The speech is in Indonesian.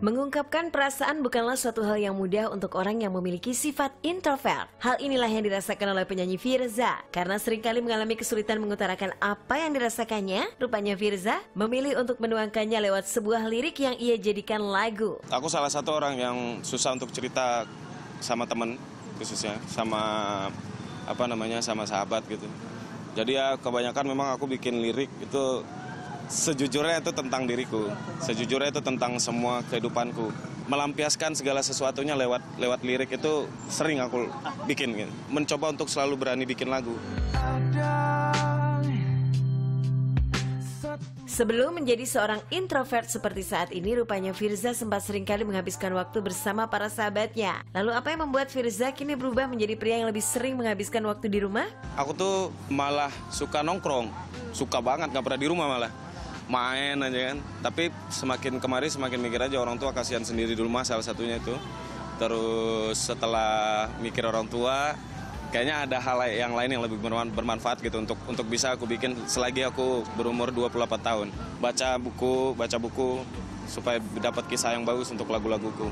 Mengungkapkan perasaan bukanlah suatu hal yang mudah untuk orang yang memiliki sifat introvert. Hal inilah yang dirasakan oleh penyanyi Firza. Karena seringkali mengalami kesulitan mengutarakan apa yang dirasakannya, rupanya Firza memilih untuk menuangkannya lewat sebuah lirik yang ia jadikan lagu. Aku salah satu orang yang susah untuk cerita sama temen khususnya, sama apa namanya, sama sahabat gitu. Jadi ya kebanyakan memang aku bikin lirik itu sejujurnya itu tentang diriku, sejujurnya itu tentang semua kehidupanku. Melampiaskan segala sesuatunya lewat lewat lirik itu sering aku bikin, gitu. mencoba untuk selalu berani bikin lagu. Sebelum menjadi seorang introvert seperti saat ini, rupanya Firza sempat seringkali menghabiskan waktu bersama para sahabatnya. Lalu apa yang membuat Firza kini berubah menjadi pria yang lebih sering menghabiskan waktu di rumah? Aku tuh malah suka nongkrong, suka banget, gak pernah di rumah malah main aja kan tapi semakin kemari semakin mikir aja orang tua kasihan sendiri dulu mas salah satunya itu terus setelah mikir orang tua kayaknya ada hal yang lain yang lebih bermanfaat gitu untuk untuk bisa aku bikin selagi aku berumur 28 tahun. Baca buku, baca buku supaya dapat kisah yang bagus untuk lagu-laguku.